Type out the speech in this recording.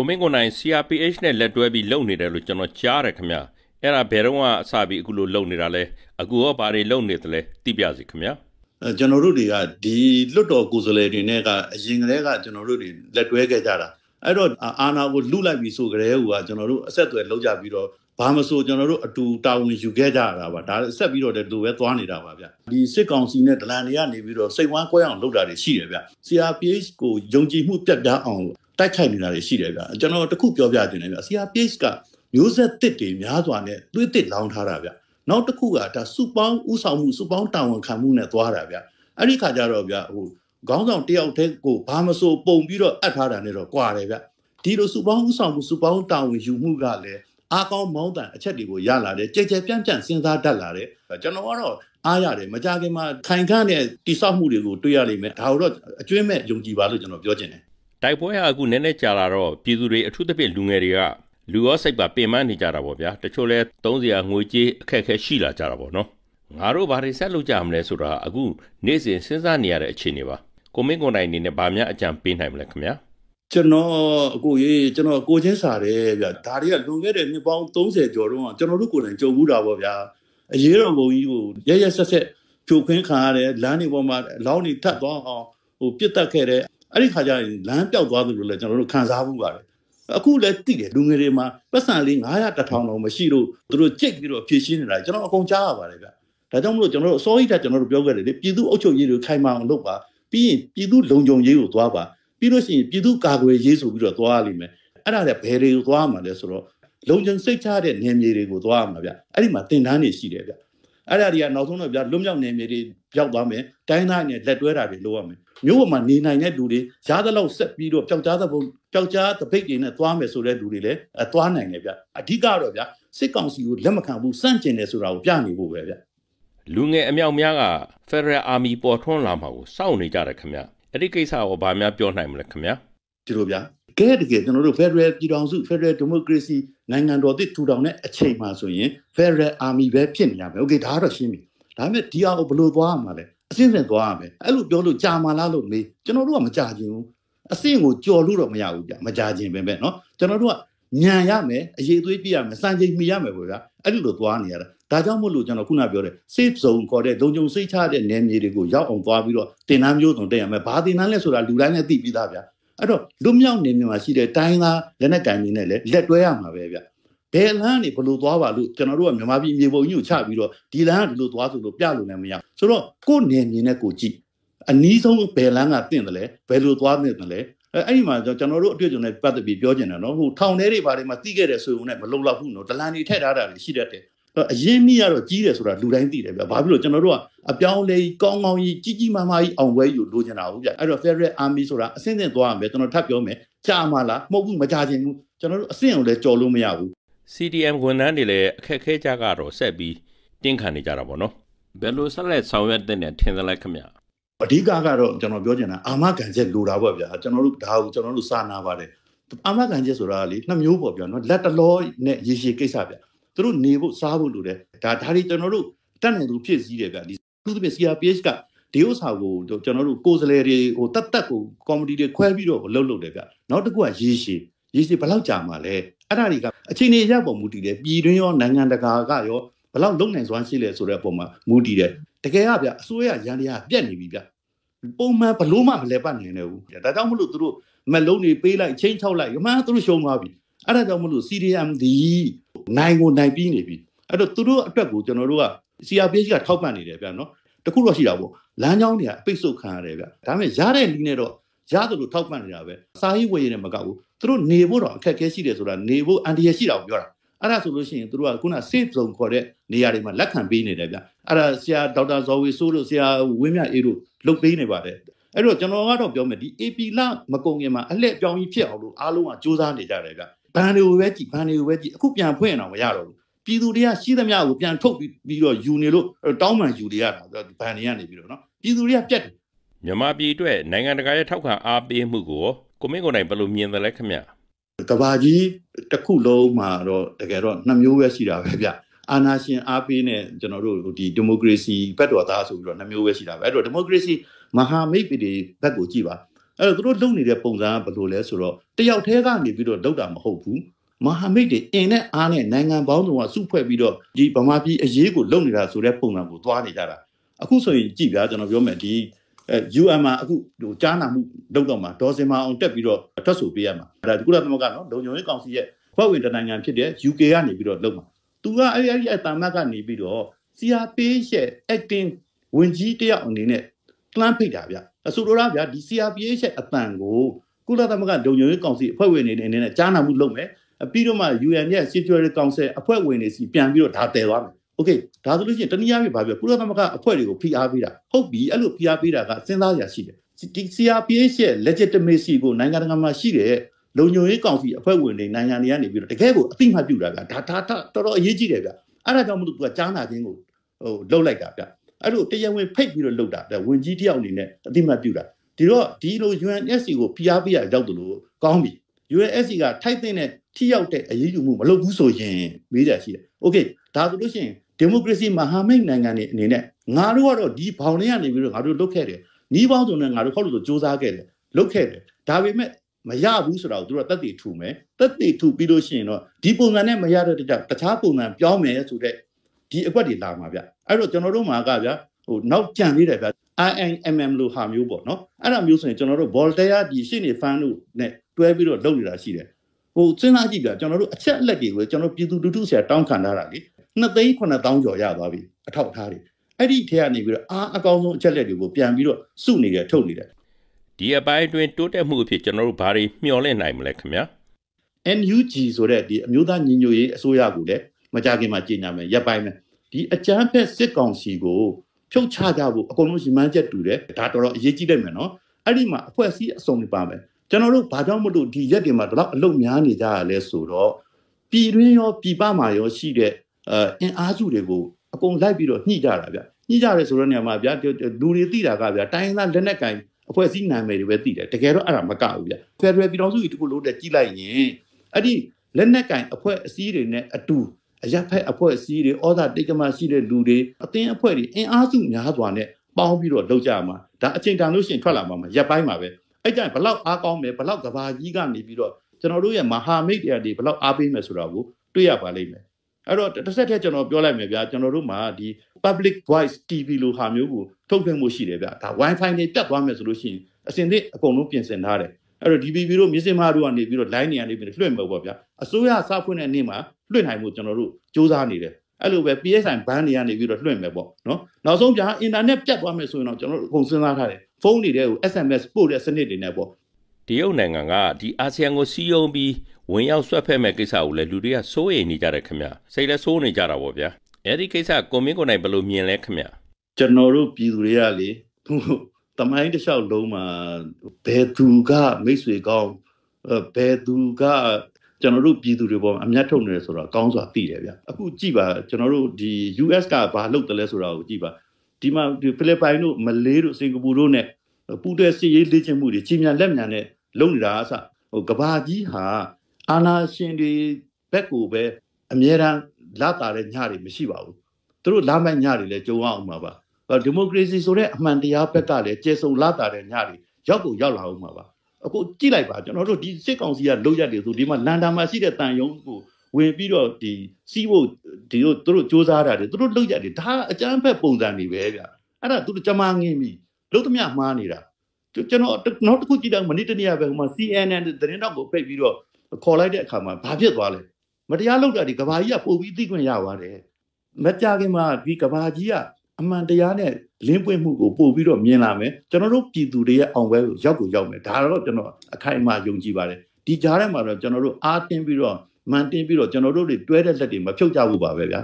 ကိုမင်းကိုနိုင် CRPH နဲ့လက်တွဲပြီးလုပ်နေတယ်လို့ကျွန်တော်ကြားတယ်ခင်ဗျအဲ့ဒါဘယ်တော့မှအစပြီးအခုလိုလုပ်နေတာလဲအခုရောဘာတွေလုပ်နေသလဲသိပြစီခင်ဗျအဲကျွန်တော်တို့တွေကဒီလွတ်တော်ကိုယ်စားလှယ်တွေနဲ့ကအရင်ကတည်းကကျွန်တော်တို့တွေလက်တွဲခဲ့ကြတာအဲ့တော့အာနာကိုလုလိုက်ပြီးဆိုကြတဲ့ဟူကကျွန်တော်တို့အဆက်အသွယ်လုပ်ကြပြီးတော့ဘာမဆိုကျွန်တော်တို့အတူတာဝန်ယူခဲ့ကြတာပါဒါဆက်ပြီးတော့လည်းသူပဲသွားနေတာပါဗျဒီစစ်ကောင်စီနဲ့ဒလန်တွေကနေပြီးတော့စိတ်ဝမ်းကွဲအောင်လုပ်တာတွေရှိတယ်ဗျ CRPH ကိုယုံကြည်မှုပြတ်သားအောင်တိုက်ခိုက်နေတာတွေရှိတယ်ဗျကျွန်တော်တခုပြောပြခြင်းတယ်ဗျ CRPH ကမျိုးဆက်တစ်တွေများစွာနဲ့သွေးတစ်လောင်းထားတာဗျနောက်တစ်ခုကဒါစူပေါင်းဥဆောင်မှုစူပေါင်းတာဝန်ခံမှုနဲ့သွားတာဗျအဲ့ဒီခါကျတော့ဗျဟိုခေါင်းဆောင်တယောက်တည်းကိုဘာမဆိုပုံပြီးတော့အပ်ထားတာနဲ့တော့ကွာတယ်ဗျဒီလိုစူပေါင်းဥဆောင်မှုစူပေါင်းတာဝန်ယူမှုကလည်းအားကောင်းမောင်းတန်အချက်တွေကိုရလာတယ်ကြဲကြဲပြန့်ပြန့်စဉ်းစားတတ်လာတယ်ကျွန်တော်ကတော့အားရတယ်မကြခင်မှာခိုင်ခန့်တဲ့တိဆောက်မှုတွေကိုတွေ့ရလိမ့်မယ်ဒါတို့တော့အကျွင်းမဲ့ယုံကြည်ပါလို့ကျွန်တော်ပြောချင်တယ်တိုက်ပွဲဟာအခုနည်းနည်းကြာလာတော့ပြည်သူတွေအထူးသဖြင့်လူငယ်တွေကလူရောစိတ်ပါပင်ပန်းနေကြတာပေါ့ဗျာတချို့လဲသုံးစရာငွေကြေးအခက်အခဲရှိလာကြတာပေါ့နော်ငါတို့ဘာတွေဆက်လုပ်ကြမလဲဆိုတာအခုနေ့စဉ်စဉ်းစားနေရတဲ့အခြေအနေပါကိုမင်းကိုနိုင်အနေနဲ့ဗာမြအကြံပေးနိုင်မလဲခင်ဗျာကျွန်တော်အခုရေကျွန်တော်ကိုချင်းစာတယ်ဗျာဒါတွေကလွန်ခဲ့တဲ့နှစ်ပေါင်း30ကျော်တုန်းကကျွန်တော်တို့ကိုယ်တိုင်ကြုံဘူးတာပေါ့ဗျာအရေးတော်ဘုံကြီးကိုရရဆက်ဆက်ဖြိုခွင်းခံရတယ်လမ်းတွေပေါ်မှာလောင်းတွေထပ်သွားအောင်ဟိုပြစ်တက်ခဲ့တဲ့အဲ့ဒီခါကျရင်လမ်းပျောက်သွားသလိုလည်းကျွန်တော်တို့ခံစားမှုပါတယ်အခုလည်းတိတယ်လူငယ်တွေမှာပတ်စံလေး900 1000တော့မရှိလို့သူတို့ကြိတ်ပြီးတော့ဖြည့်ရှင်းနေတာကျွန်တော်အကုန်ကြားရပါတယ်ဗျဒါကြောင့်မလို့ကျွန်တော်တို့အစိုးရကကျွန်တော်တို့ပြောခဲ့တယ်လေပြည်သူအုပ်ချုပ်ရေးတွေခိုင်မာအောင်လုပ်ပါပြီးရင်ပြည်သူလုံခြုံရေးကိုသွားပါပြီးလို့ရှိရင်ပြည်သူကာကွယ်ရေးဆိုပြီးတော့သွားရလိမ့်မယ်အဲ့ဒါလည်းဘယ်တွေကိုသွားမှာလဲဆိုတော့လုံခြုံစိတ်ချတဲ့နယ်မြေတွေကိုသွားရမှာဗျအဲ့ဒီမှာတင်တန်းတွေရှိတယ်ဗျအဲ့ဒါတွေကနောက်ဆုံးတော့ဗျာလွတ်မြောက်နေမြေတွေပြောက်သွားမယ်တိုင်းသားနဲ့လက်တွဲတာတွေလိုရမယ်မျိုးပေါ်မှာနေနိုင်တဲ့လူတွေရားသလောက်ဆက်ပြီးတော့ပျောက်ကြားသဘုံပျောက်ကြားတပိတ်တွေနဲ့သွားမယ်ဆိုတဲ့လူတွေလည်းအသွားနိုင်တယ်ဗျအဓိကတော့ဗျစစ်ကောင်စီကိုလက်မခံဘူးစန့်ကျင်တယ်ဆိုတာကိုပြနေဖို့ပဲဗျလူငယ်အမြောက်များက Federal Army ပေါ်ထွန်းလာမှာကိုစောင့်နေကြတယ်ခင်ဗျအဲ့ဒီကိစ္စကိုဗာများပြောနိုင်မလဲခင်ဗျဒီလိုဗျကဲတကယ်ကျွန်တော်တို့ Federal ပြည်ထောင်စု Federal Democracy နိုင်ငံတော်သစ်ထူထောင်တဲ့အချိန်မှာဆိုရင် Federal Army ပဲဖြစ်နေရမယ်။ Okay ဒါကတော့ရှင်းပြီ။ဒါပေမဲ့ဒီအောင်ဘယ်လိုသွားရမှာလဲ။အစင်းစင်သွားရမယ်။အဲ့လိုပြောလို့ကြာမှာလားလို့မေးကျွန်တော်တို့ကမကြာခြင်းဘူး။အစင်းကိုကြော်လို့တော့မရဘူးဗျ။မကြာခြင်းပဲပဲနော်။ကျွန်တော်တို့ကညံရမယ်အရေးသွေးပြရမယ်စံချိန်မီရမယ်ပေါ့ဗျာ။အဲ့လိုသွားနေရတာ။ဒါကြောင့်မို့လို့ကျွန်တော်ခုနပြောတဲ့ safe zone ခေါ်တဲ့လုံခြုံစိတ်ချတဲ့နယ်မြေတွေကိုရောက်အောင်သွားပြီးတော့တင်နန်းမျိုးစုံတက်ရမယ်။ဘာတင်နန်းလဲဆိုတာလူတိုင်းလည်းသိပြီးသားဗျာ။အဲ့တော့လူမြောက်နေမြန်မာရှိတဲ့တိုင်းသားလက်နက်ကင်တွေနဲ့လည်းလက်တွဲရမှာပဲဗျဘယ်လမ်းနေဘလို့သွားပါလို့ကျွန်တော်တို့ကမြန်မာပြည်မြေပုံကြီးကိုချပြီးတော့ဒီလမ်းကဒီလိုသွားဆိုလို့ပြလို့လည်းမရဆိုတော့ကို့နေမြင်တဲ့ကိုကြည့်အနည်းဆုံးဘယ်လမ်းကတင့်တယ်လဲဘယ်လိုသွားတင့်တယ်လဲအဲအဲ့ဒီမှာကျွန်တော်တို့အတွေ့အကြုံနဲ့ပတ်သက်ပြီးပြောချင်တယ်နော်ဟိုထောင်ထဲတွေဘာတွေမှာတိခဲ့တဲ့ဆိုရင်လည်းမလုံလောက်ဘူးနော်ဒလန်တွေထည့်ထားတာတွေရှိတတ်တယ်တော့အရင်မိရတော့ကြီးတယ်ဆိုတာလူတိုင်းသိတယ်ဗျဘာဖြစ်လို့ကျွန်တော်တို့ကအပြောင်းလဲကြီးကောင်းကောင်းကြီးကြီးကြီးမားမားကြီးအောင်ပွဲယူလိုချင်တာဟုတ်ဗျအဲ့တော့ Federal Army ဆိုတာအဆင့်ဆင့်သွားရမယ်ကျွန်တော်ထပ်ပြောမယ်ကြာမလားမဟုတ်ဘူးမကြာချင်ဘူးကျွန်တော်တို့အဆင့်ကိုလည်းကြော်လို့မရဘူး CDM ဝန်ထမ်းတွေလည်းအခက်အခဲကြကတော့ဆက်ပြီးတင်းခံနေကြတာပေါ့နော်ဘယ်လိုဆက်လက်ဆောင်ရွက်တဲ့နဲ့ထင်သလဲခင်ဗျအဓိကကတော့ကျွန်တော်ပြောချင်တာအာမခံချက်လိုတာပေါ့ဗျာကျွန်တော်တို့ဒါကိုကျွန်တော်တို့စာနာပါတယ်အာမခံချက်ဆိုတာလေနှစ်မျိုးပေါ့ဗျာနော်လက်တလောနဲ့ရေရှည်ကိစ္စဗျာသူတို့နေဖို့စားဖို့လိုတယ်ဒါဒါတွေကျွန်တော်တို့တတ်နိုင်သူဖြစ်စည်းတယ်ဗျဒီသူသဖြင့် CRPH ကဒီဥစ္စာကိုကျွန်တော်တို့ကိုယ်စလဲတွေဟိုတတ်တတ်ကိုကော်မတီတွေခွဲပြီးတော့လှုပ်လှုပ်တယ်ဗျနောက်တစ်ခုကရေရှည်ရေရှည်ဘယ်လောက်ကြာမှာလဲအဲ့ဒါတွေကအခြေအနေရပေါ်မူတည်တယ်ပြည်တွင်းရောနိုင်ငံတကာကရောဘယ်လောက်လုံနိုင်စွမ်းရှိလဲဆိုတဲ့အပေါ်မှာမူတည်တယ်တကယ်ကဗျအစိုးရရန်တရားပြက်နေပြီဗျပုံမှန်ဘလို့မှမလဲပတ်နိုင်တယ်ဘူးဒါကြောင့်မလို့သူတို့မလုံးတွေပေးလိုက်ချင်းချောက်လိုက်အမှန်သူတို့ရှုံးသွားပြီအဲ့ဒါကြောင့်မလို့ CDM ဒီနိုင်ကိုနိုင်ပြီးနေပြီအဲ့တော့သူတို့အတွက်ကိုကျွန်တော်တို့က CRPH ကထောက်ပံ့နေတယ်ဗျာနော်တခုတော့ရှိတာပေါ့လမ်းကြောင်းတွေကအပိတ်ဆို့ခံရတယ်ဗျဒါပေမဲ့ရတဲ့နည်းနဲ့တော့ရသလိုထောက်ပံ့နေတာပဲစာရေးဝယ်ရည်နဲ့မကဘူးသူတို့နေဖို့တော့အခက်အခဲရှိတယ်ဆိုတာနေဖို့အန်တီရရှိတာကိုပြောတာအဲ့ဒါဆိုလို့ရှိရင်သူတို့ကခုန safe zone ခေါ်တဲ့နေရာတွေမှာလက်ခံပေးနေတယ်ဗျအဲ့ဒါဆရာဒေါက်တာဇော်ဝေစိုးတို့ဆရာဝင်းမြအေးတို့လုပ်ပေးနေပါတယ်အဲ့တော့ကျွန်တော်ကတော့ပြောမယ်ဒီ AP လမကုန်ခင်မှာအလှည့်ပြောင်းကြီးဖြစ်အောင်လို့အားလုံးကစူးစမ်းနေကြတယ်ဗျဘန်တွေကိုပဲကြည့်ဘန်တွေကိုပဲကြည့်အခုပြန်ဖွင့်အောင်မရတော့ဘူးပြည်သူတွေကရှိသမျှကိုပြန်ထုတ်ပြီးပြီးတော့ယူနေလို့တောင်းပန်ယူနေရတာဘန်တွေကနေပြီးတော့နော်ပြည်သူတွေကပြတ်တယ်မြန်မာပြည်အတွက်နိုင်ငံတကာရဲ့ထောက်ခံအားပေးမှုကိုကိုမင်းကိုနိုင်ဘယ်လိုမြင်တယ်လဲခင်ဗျကဘာကြီးတစ်ခုလုံးမှာတော့တကယ်တော့နှစ်မျိုးပဲရှိတာပဲဗျအာဏာရှင်အားပေးနဲ့ကျွန်တော်တို့ဒီဒီမိုကရေစီဘက်တော်သားဆိုပြီးတော့နှမျိုးပဲရှိတာပဲအဲ့တော့ဒီမိုကရေစီမဟာမိတ်ပြည်ဘက်ကိုကြည့်ပါအဲ့တော့သူတို့လုပ်နေတဲ့ပုံစံကဘယ်လိုလဲဆိုတော့တယောက်တည်းကနေပြီးတော့လောက်တာမဟုတ်ဘူးမဟာမိတ်တွေအင်နဲ့အားနဲ့နိုင်ငံပေါင်းစုံကစုဖွဲ့ပြီးတော့ဒီဗမာပြည်အရေးကိုလုပ်နေတာဆိုတဲ့ပုံစံကိုသွားနေကြတာအခုဆိုရင်ကြည့်ပြကျွန်တော်ပြောမယ်ဒီ UN မှာအခုဟိုကြားနာမှုလုပ်တော့မှာဒေါ်စင်မအောင်တက်ပြီးတော့ထွက်ဆိုပေးရမှာဒါကုလသမဂ္ဂနော်လုံခြုံရေးကောင်စီရဲ့ဖွဲ့ဝင်တနိုင်ငံဖြစ်တဲ့ UK ကနေပြီးတော့လုပ်မှာသူကအဲ့ဒီအဲ့ဒီအတမတ်ကနေပြီးတော့ CRP ရဲ့ acting ဝင်ကြီးတယောက်အနေနဲ့လှမ်းဖိတ်တာဗျအဆိုလိုတာဗျဒီ CRPH ရဲ့အတန်ကိုကုလသမဂ္ဂဒုံညုံရေးကောင်စီအဖွဲ့ဝင်တွေအနေနဲ့ကြားနာမှုလုပ်မယ်အပြီးတော့မှ UN ရဲ့ Security Council အဖွဲ့ဝင်တွေစီပြန်ပြီးတော့ဒါတည်သွားမယ်โอเคဒါဆိုလို့ရှိရင်တနည်းအားဖြင့်ဗာပြောကုလသမဂ္ဂအဖွဲ့တွေကိုဖိအားပေးတာဟုတ်ပြီအဲ့လိုဖိအားပေးတာကစဉ်းစားရရှိတယ်ဒီ CRPH ရဲ့ legitimacy ကိုနိုင်ငံတကာမှာရှိတဲ့လုံခြုံရေးကောင်စီအဖွဲ့ဝင်တွေနိုင်ငံတွေကနေပြီးတော့တကယ်ကိုအသိမှတ်ပြုတာဗျဒါဒါတော်တော်အရေးကြီးတယ်ဗျအဲ့ဒါကြောင့်မလို့သူကကြားနာခြင်းကိုဟိုလှုပ်လိုက်တာဗျအဲ့လိုတရားဝင်ဖိတ်ပြီးတော့လုပ်တာဒါဝင်ကြီးတယောက်အနေနဲ့အတိမတ်ပြုတာဒီတော့ဒီလို UNSC ကိုဖိအားပေးရရောက်တယ်လို့ကောင်းပြီ UNSC ကထိုက်တဲ့နဲ့ထိရောက်တဲ့အရေးယူမှုမလုပ်ဘူးဆိုရင်မေးတာရှိတယ်။ Okay ဒါဆိုလို့ရှိရင်ဒီမိုကရေစီမဟာမိတ်နိုင်ငံတွေအနေနဲ့ငါတို့ကတော့ဒီဘောင်ထဲကနေပြီးတော့ငါတို့လုပ်ခဲ့တယ်။နီးပေါင်းစုံနဲ့ငါတို့ခေါက်လို့စူးစမ်းခဲ့တယ်။လုပ်ခဲ့တယ်။ဒါပေမဲ့မရဘူးဆိုတာကိုသူတို့ကတက်တည်ထူမယ်။တက်တည်ထူပြီးလို့ရှိရင်တော့ဒီပုံစံနဲ့မရတဲ့တခြားပုံစံပြောင်းမယ်ဆိုတဲ့ဒီအကွက်တွေလာမှာဗျအဲ့တော့ကျွန်တော်တို့မှာကဗျဟိုနောက်ကြံသေးတယ်ဗျ INMM လို့ဟာမျိုးပေါ့နော်အဲ့ဒါမျိုးဆိုရင်ကျွန်တော်တို့ Voltaire ဒီရှေ့နေ fan တို့နဲ့တွဲပြီးတော့လုပ်နေတာရှိတယ်ဟိုစဉ်းစားကြည့်ဗျကျွန်တော်တို့အချက်အလက်တွေကိုကျွန်တော်ပြည်သူလူထုဆရာတောင်းခံထားတာလေ2,900ကျော်ရသွားပြီအထောက်အထားတွေအဲ့ဒီထက်ကနေပြီးတော့အားအကောင်းဆုံးအချက်လက်တွေကိုပြန်ပြီးတော့စုနေတယ်ထုတ်နေတယ်ဒီအပိုင်းအတွင်းတိုးတက်မှုအဖြစ်ကျွန်တော်တို့ဘာတွေမျှော်လင့်နိုင်မလဲခင်ဗျာ NUG ဆိုတဲ့ဒီအမျိုးသားညီညွတ်ရေးအစိုးရကလည်းမကြခင်မှာကြေညာမယ်ရပ်ပိုင်းမယ်ဒီအကြမ်းဖက်စစ်ကောင်စီကိုဖြုတ်ချကြဖို့အကုန်လုံးစီမံချက်တူတယ်ဒါတော်တော်အရေးကြီးတယ်မယ်နော်အဲ့ဒီမှာအဖွဲ့အစည်းအစုံတွေပါမယ်ကျွန်တော်တို့ဘာကြောင့်မလို့ဒီရက်တွေမှာဒီလောက်အလုပ်များနေကြရလဲဆိုတော့ပြည်တွင်းရောပြည်ပမှာရောရှိတဲ့အအင်အားစုတွေကိုအကုန်လိုက်ပြီးတော့ညှိကြတာဗျညှိကြရဲဆိုတဲ့နေရာမှာဗျလူတွေသိတာကဗျတိုင်းသားလက်နက်ကင်အဖွဲ့အစည်းနာမည်တွေပဲသိတယ်တကယ်တော့အဲ့ဒါမကဘူးဗျဖက်ဒရယ်ပြည်တော်စုကြီးတခုလို့တက်ကြည့်လိုက်ရင်အဲ့ဒီလက်နက်ကင်အဖွဲ့အစည်းတွေနဲ့အတူအရက်ဖက်အဖွဲ့အစည်းတွေဩဇာတိတ်ကမရှိတဲ့လူတွေအသင်းအဖွဲ့တွေအင်အားစုများစွာနဲ့ပေါင်းပြီးတော့လှုပ်ကြမှာဒါအချိန်တန်လို့ရှိရင်ထွက်လာမှာမရက်ပိုင်းမှာပဲအဲ့ကြရင်ဘလောက်အားကောင်းမယ်ဘလောက်ကဘာကြီးကနေပြီးတော့ကျွန်တော်တို့ရဲ့မဟာမိတ်တရားတွေဘလောက်အားပေးမယ်ဆိုတာကိုတွေ့ရပါလိမ့်မယ်အဲ့တော့တစ်ဆက်တည်းကျွန်တော်ပြောလိုက်မယ်ဗျာကျွန်တော်တို့မှာဒီ public voice TV လိုဟာမျိုးကိုထုတ်လွှင့်မှုရှိတယ်ဗျာဒါ wifi နဲ့ပြတ်သွားမယ်ဆိုလို့ရှိရင်အစင်သစ်အကုန်လုံးပြင်ဆင်ထားတယ်အဲ့တော့ DPP တို့မြစ်စင်မတို့ကနေပြီးတော့ line တွေကနေပြီးလွှင့်မယ်ပေါ့ဗျာအစိုးရစဖွင့်တဲ့နေ့မှာလွှင့်နိုင်မှုကျွန်တော်တို့စ조사နေတယ်အဲ့လိုပဲ PSI ဘန်းတွေကနေပြီးတော့လွှင့်မယ်ပေါ့နော်နောက်ဆုံးကြာ internet ပြတ်သွားမယ်ဆိုရင်တော့ကျွန်တော်တို့အကုန်စဉ်းစားထားတယ်ဖုန်းတွေထဲကို SMS ပို့တဲ့စနစ်တွေနဲ့ပေါ့တရုတ်နိုင်ငံကဒီအာဆီယံကိုစီးယုံပြီးဝင်ရောက်ဆွတ်ဖက်မဲ့ကိစ္စကိုလည်းလူတွေကစိုးရိမ်နေကြတယ်ခင်ဗျစိတ်လည်းစိုးနေကြတာပေါ့ဗျာအဲ့ဒီကိစ္စကိုမင်းကိုနိုင်ဘယ်လိုမြင်လဲခင်ဗျကျွန်တော်တို့ပြည်သူတွေကလေတမိုင်းတစ်လျှောက်လုံးမှာဘယ်သူကမိတ်ဆွေကောင်းဘယ်သူကကျွန်တော်တို့ပြည်သူတွေပေါ်အမျက်ထုတ်နေတယ်ဆိုတော့ကောင်းစွာသိတယ်ဗျအခုကြည့်ပါကျွန်တော်တို့ဒီ US ကဘာလုပ်တယ်လဲဆိုတာကိုကြည့်ပါဒီမှာဒီဖိလစ်ပိုင်တို့မလေးတို့စင်ကာပူတို့ ਨੇ ပူးတဲ့စစ်ရေးလေ့ကျင့်မှုတွေကြီးမြန်လက်မြန်နဲ့လုပ်နေတာအစဟိုကဘာကြီးဟာအာနာရှင်တွေဘက်ကိုပဲအမြဲတမ်းလာတာတဲ့ညတွေမရှိပါဘူးသူတို့လာမယ့်ညတွေလည်းကြုံအောင်မှာပါဒီမိုကရေစီဆိုတဲ့အမှန်တရားဘက်ကလည်းကျေစုံလာတာတဲ့ညတွေရောက်ကိုရောက်လာအောင်မှာပါအခုကြည့်လိုက်ပါကျွန်တော်တို့ဒီစစ်ကောင်စီကလုပ်ရက်တွေဆိုဒီမှာလန်ဒန်မှာရှိတဲ့တန်ယုံကိုဝင်ပြီးတော့ဒီစီးဖို့ဒီတို့သူတို့စ조사တာတွေသူတို့လုပ်ရက်တွေဒါအကြမ်းဖက်ပုံစံတွေပဲဗျအဲ့ဒါသူတို့ကြမ်းငင်းပြီလုံးသမျှမှားနေတာကျွန်တော်နောက်တစ်ခုကြည့်တော့မနစ်တနည်းပဲဟိုမှာ CNN သတင်းတောက်ကိုဖိတ်ပြီးတော့ခေါ်လိုက်တဲ့အခါမှာဘာဖြစ်သွားလဲမတရားလုပ်တာဒီကဘာကြီးကပို့ပြီးသိခွင့်ရပါတယ်မကြခင်မှာဒီကဘာကြီးကအမှန်တရားနဲ့လင်းပွင့်မှုကိုပို့ပြီးတော့မြင်လာမယ်ကျွန်တော်တို့ပြည်သူတွေရဲ့အောင်ပွဲကိုရောက်ကိုရောက်မယ်ဒါတော့ကျွန်တော်အခိုင်အမာယုံကြည်ပါတယ်ဒီကြားထဲမှာတော့ကျွန်တော်တို့အားတင်းပြီးတော့မှန်တင်းပြီးတော့ကျွန်တော်တို့တွေတွဲတဲ့လက်တွေမဖြုတ်ကြဘူးပါပဲဗျာ